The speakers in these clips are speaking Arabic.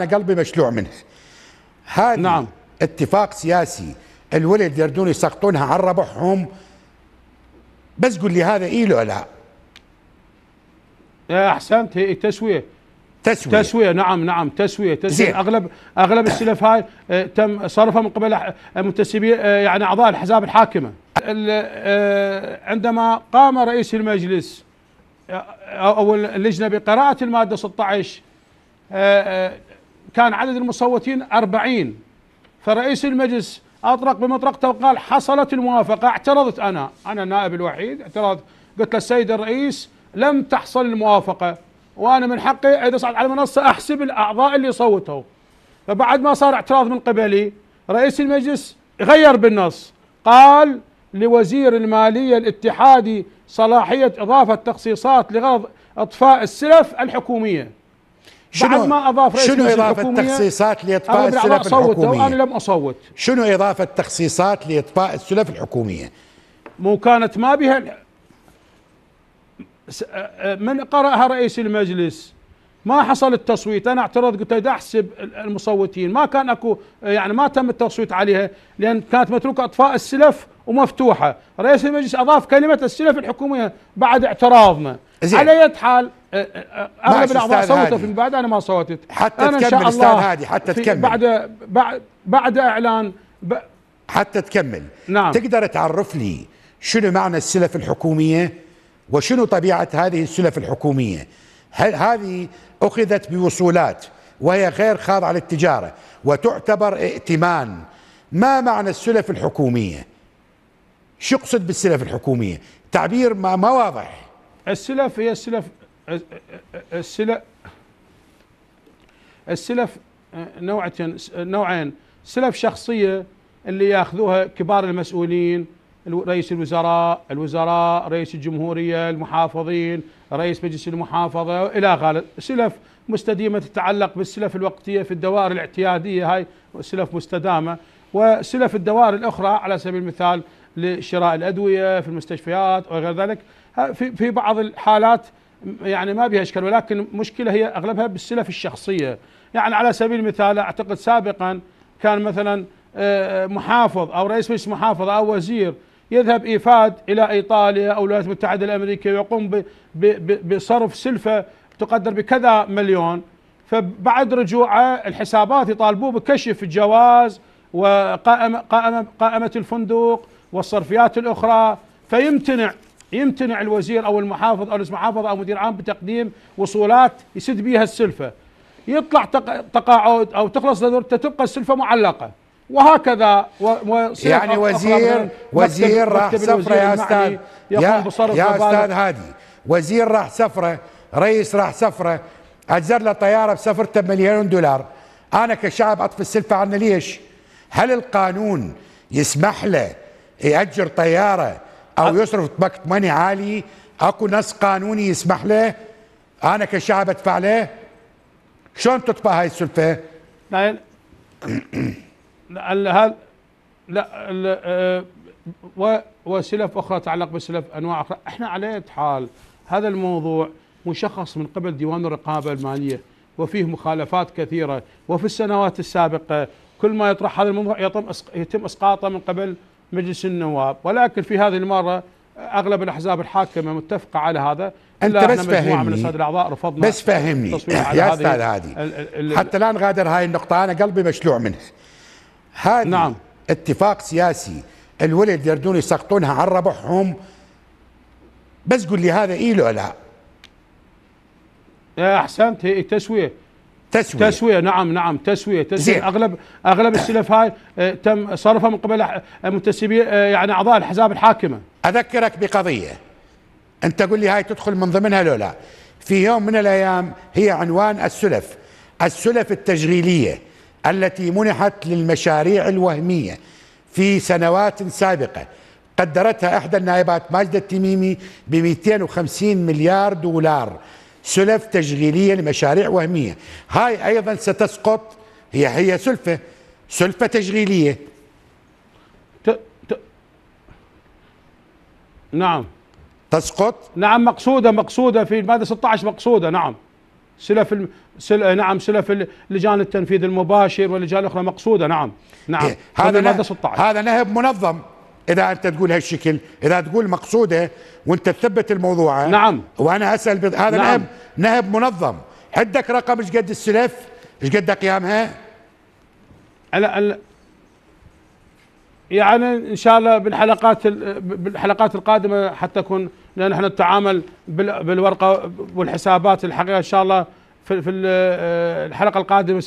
أنا قلبي مشلوع منه هذا نعم. اتفاق سياسي الولد يردون يسقطونها عن ربحهم بس قول لي هذا إيه له لا احسنت هي تسويه تسويه تسويه نعم نعم تسويه تسويه زين. اغلب اغلب السلف هاي آه، تم صرفها من قبل منتسبي آه، يعني اعضاء الحزاب الحاكمه آه، عندما قام رئيس المجلس او اللجنه بقراءه الماده 16 كان عدد المصوتين أربعين فرئيس المجلس أطرق بمطرقته وقال حصلت الموافقة اعترضت أنا أنا النائب الوحيد اعترضت قلت للسيد الرئيس لم تحصل الموافقة وأنا من حقي إذا صعد على المنصة أحسب الأعضاء اللي صوتوا فبعد ما صار اعتراض من قبلي رئيس المجلس غير بالنص قال لوزير المالية الاتحادي صلاحية إضافة تخصيصات لغرض إطفاء السلف الحكومية شنو بعد ما اضاف رئيس شنو اضافه تخصيصات لاطفاء السلف الحكوميه؟ انا لم اصوت شنو اضافه تخصيصات لاطفاء السلف الحكوميه؟ مو كانت ما بها من قراها رئيس المجلس ما حصل التصويت انا اعترضت قلت اذا احسب المصوتين ما كان اكو يعني ما تم التصويت عليها لان كانت متروكه اطفاء السلف ومفتوحه رئيس المجلس اضاف كلمه السلف الحكوميه بعد اعتراضنا على يد حال أه، أه، أه، اغلب الاعضاء صوتوا في بعد انا ما صوتت حتى أنا تكمل استاذ هادي حتى تكمل بعد بعد بعد اعلان ب... حتى تكمل نعم تقدر تعرف لي شنو معنى السلف الحكوميه وشنو طبيعه هذه السلف الحكوميه هل هذه اخذت بوصولات وهي غير خاضعه للتجاره وتعتبر ائتمان ما معنى السلف الحكوميه شو يقصد بالسلف الحكوميه تعبير ما, ما واضح السلف هي السلف السلع السلف نوعتين نوعين سلف شخصيه اللي ياخذوها كبار المسؤولين رئيس الوزراء، الوزراء، رئيس الجمهوريه، المحافظين، رئيس مجلس المحافظه الى غالب، سلف مستديمه تتعلق بالسلف الوقتيه في الدوائر الاعتياديه هاي سلف مستدامه وسلف الدوائر الاخرى على سبيل المثال لشراء الادويه في المستشفيات وغير ذلك في في بعض الحالات يعني ما بها اشكال ولكن مشكله هي اغلبها بالسلف الشخصيه يعني على سبيل المثال اعتقد سابقا كان مثلا آه، محافظ او رئيس مجلس محافظه او وزير يذهب ايفاد الى ايطاليا او الولايات المتحده الامريكيه ويقوم بصرف سلفه تقدر بكذا مليون فبعد رجوعه الحسابات يطالبوه بكشف الجواز وقائمه قائمه قائمه الفندق والصرفيات الاخرى فيمتنع يمتنع الوزير او المحافظ او المحافظة او مدير عام بتقديم وصولات يسد بيها السلفه يطلع تقاعد او تخلص دورته تبقى السلفه معلقه وهكذا يعني وزير وزير راح سفره يا استاذ يا, يا استاذ هادي وزير راح سفره رئيس راح سفره اجر له طياره بسفرته بمليون دولار انا كشعب اطفي السلفه عنه ليش؟ هل القانون يسمح له ياجر طياره او يصرف باكت ماني عالي اكو نص قانوني يسمح له انا كشعب ادفع له شلون تطبع هاي السلفه؟ لا هذا لا وسلف اخرى تعلق بسلف انواع اخرى احنا على حال هذا الموضوع مشخص من قبل ديوان الرقابه الماليه وفيه مخالفات كثيره وفي السنوات السابقه كل ما يطرح هذا الموضوع يتم اسقاطه من قبل مجلس النواب ولكن في هذه المرة أغلب الأحزاب الحاكمة متفقة على هذا أنت بس فهمني من الأعضاء رفضنا بس فهمني يا أستاذ هادي حتى لا نغادر هاي النقطة أنا قلبي مشلوع منها هذا نعم اتفاق سياسي الولد يردون يسقطونها عن ربحهم بس قل لي هذا إيه لا لا احسنت هي تسويه تسوية تسوية نعم نعم تسوية تسوية زين. أغلب أغلب السلف هاي آه، تم صرفها من قبل منتسبي آه، يعني أعضاء الأحزاب الحاكمة أذكرك بقضية أنت تقول لي هاي تدخل من ضمنها لو لا في يوم من الأيام هي عنوان السلف السلف التشغيلية التي منحت للمشاريع الوهمية في سنوات سابقة قدرتها إحدى النائبات ماجدة التميمي ب 250 مليار دولار سلف تشغيلية لمشاريع وهمية هاي أيضا ستسقط هي هي سلفة سلفة تشغيلية ت... ت... نعم تسقط نعم مقصودة مقصودة في المادة 16 مقصودة نعم سلف الم... سل... نعم سلف لجان التنفيذ المباشر واللجان الاخرى مقصوده نعم نعم إيه. هذا الماده 16 هذا نهب منظم اذا انت تقول هالشكل اذا تقول مقصوده وانت تثبت الموضوع نعم وانا اسال بض... هذا نعم. نهب نهب منظم عندك رقم ايش قد السلف ايش قد قيامها على ال... يعني ان شاء الله بالحلقات بالحلقات القادمه حتى اكون لان احنا نتعامل بالورقه والحسابات الحقيقه ان شاء الله في آه، الحلقه القادمه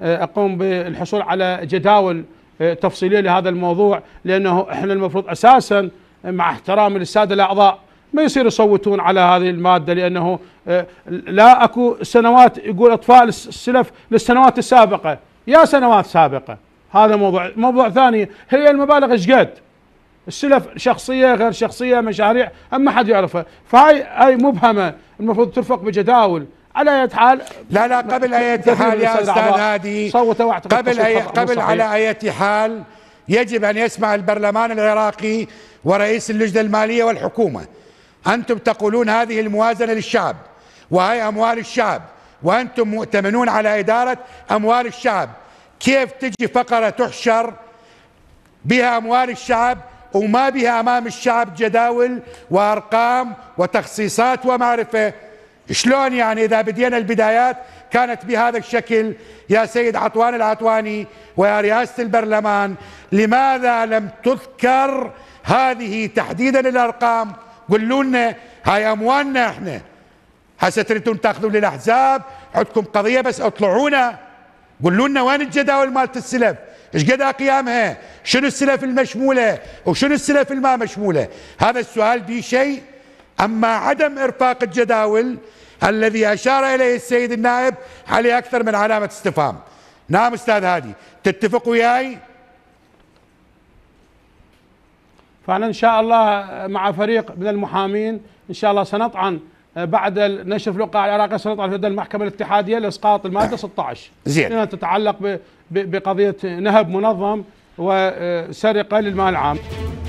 ساقوم بالحصول على جداول آه، تفصيليه لهذا الموضوع لانه احنا المفروض اساسا مع احترام للساده الاعضاء ما يصير يصوتون على هذه الماده لانه آه، لا اكو سنوات يقول اطفاء السلف للسنوات السابقه يا سنوات سابقه هذا موضوع موضوع ثاني هي المبالغ ايش قد السلف شخصيه غير شخصيه مشاريع اما حد يعرفها فهاي هاي مبهمه المفروض ترفق بجداول على اية حال لا لا قبل اية حال يا استاذ هادي قبل أي قبل على اية حال يجب ان يسمع البرلمان العراقي ورئيس اللجنه الماليه والحكومه انتم تقولون هذه الموازنه للشعب وهي اموال الشعب وانتم مؤتمنون على اداره اموال الشعب كيف تجي فقره تحشر بها اموال الشعب وما بها امام الشعب جداول وارقام وتخصيصات ومعرفه شلون يعني إذا بدينا البدايات كانت بهذا الشكل يا سيد عطوان العطواني ويا رئاسة البرلمان لماذا لم تذكر هذه تحديدا الأرقام قولوا لنا هاي أموالنا إحنا هسه تريدون تاخذون للأحزاب عندكم قضية بس اطلعونا قولوا لنا وين الجداول مالت السلف ايش قد قيامها شنو السلف المشمولة وشنو السلف الما مشمولة هذا السؤال به شيء أما عدم إرفاق الجداول الذي أشار إليه السيد النائب عليه أكثر من علامة استفهام نعم أستاذ هادي تتفق وياي فأنا إن شاء الله مع فريق من المحامين إن شاء الله سنطعن آه، بعد نشر اللقاء العراقي سنطعن في المحكمة الاتحادية لإسقاط المادة 16 أه. زين لأنها تتعلق بقضية نهب منظم وسرقة للمال العام